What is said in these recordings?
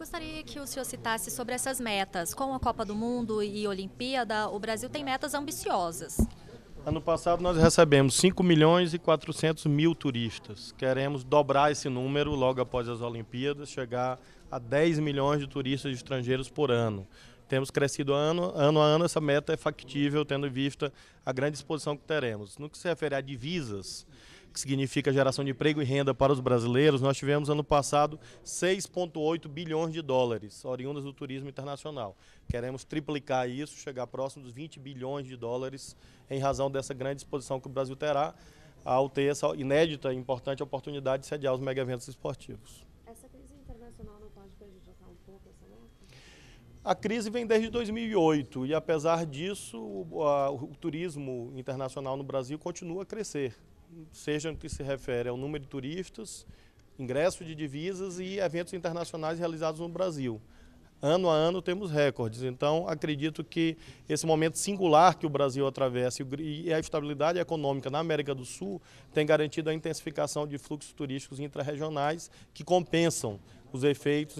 gostaria que o senhor citasse sobre essas metas. Com a Copa do Mundo e Olimpíada, o Brasil tem metas ambiciosas. Ano passado nós recebemos 5 milhões e 400 mil turistas. Queremos dobrar esse número logo após as Olimpíadas, chegar a 10 milhões de turistas estrangeiros por ano. Temos crescido ano, ano a ano, essa meta é factível, tendo em vista a grande exposição que teremos. No que se refere a divisas, que significa geração de emprego e renda para os brasileiros, nós tivemos ano passado 6,8 bilhões de dólares, oriundas do turismo internacional. Queremos triplicar isso, chegar próximo dos 20 bilhões de dólares, em razão dessa grande exposição que o Brasil terá ao ter essa inédita e importante oportunidade de sediar os mega eventos esportivos. Essa crise internacional não pode prejudicar um pouco essa A crise vem desde 2008 e, apesar disso, o, a, o turismo internacional no Brasil continua a crescer seja no que se refere ao número de turistas, ingresso de divisas e eventos internacionais realizados no Brasil. Ano a ano temos recordes, então acredito que esse momento singular que o Brasil atravessa e a estabilidade econômica na América do Sul tem garantido a intensificação de fluxos turísticos intrarregionais que compensam os efeitos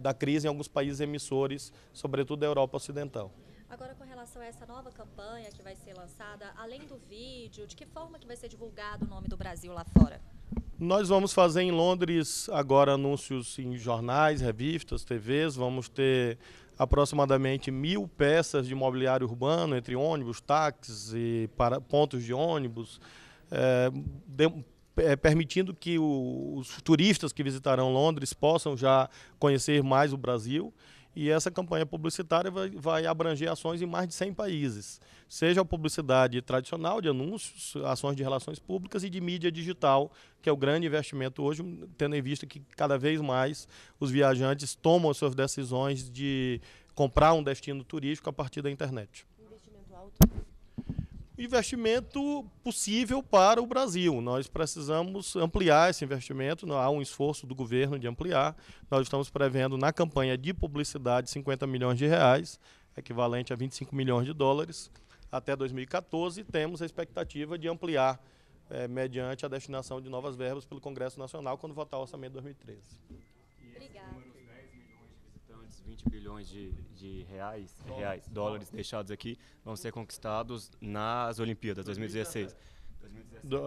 da crise em alguns países emissores, sobretudo da Europa Ocidental. Agora, com relação a essa nova campanha que vai ser lançada, além do vídeo, de que forma que vai ser divulgado o nome do Brasil lá fora? Nós vamos fazer em Londres agora anúncios em jornais, revistas, TVs. Vamos ter aproximadamente mil peças de mobiliário urbano, entre ônibus, táxis e para, pontos de ônibus, é, de, é, permitindo que o, os turistas que visitarão Londres possam já conhecer mais o Brasil. E essa campanha publicitária vai, vai, abranger ações em mais de 100 países, seja a publicidade tradicional de anúncios, ações de relações públicas e de mídia digital, que é o grande investimento hoje, tendo em vista que cada vez mais os viajantes tomam suas decisões de comprar um destino turístico a partir da internet. Investimento alto investimento possível para o Brasil. Nós precisamos ampliar esse investimento, há um esforço do governo de ampliar. Nós estamos prevendo na campanha de publicidade 50 milhões de reais, equivalente a 25 milhões de dólares, até 2014, e temos a expectativa de ampliar é, mediante a destinação de novas verbas pelo Congresso Nacional quando votar o orçamento de 2013. Obrigada. 20 bilhões de, de reais, dólares, reais dólares, deixados aqui vão ser conquistados nas Olimpíadas 2016. 2016.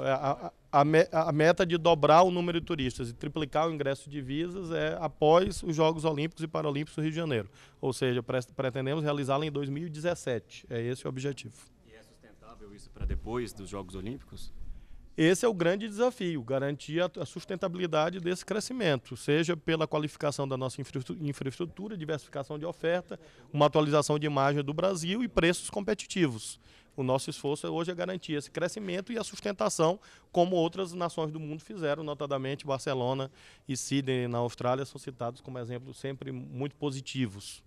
É, a, a, me, a, meta de dobrar o número de turistas e triplicar o ingresso de visas é após os Jogos Olímpicos e Paralímpicos do Rio de Janeiro. Ou seja, pretendemos realizá-la em 2017. É esse o objetivo. E é sustentável isso para depois dos Jogos Olímpicos? Esse é o grande desafio, garantir a sustentabilidade desse crescimento, seja pela qualificação da nossa infraestrutura, diversificação de oferta, uma atualização de imagem do Brasil e preços competitivos. O nosso esforço hoje é garantir esse crescimento e a sustentação, como outras nações do mundo fizeram, notadamente Barcelona e Sydney na Austrália, são citados como exemplos sempre muito positivos.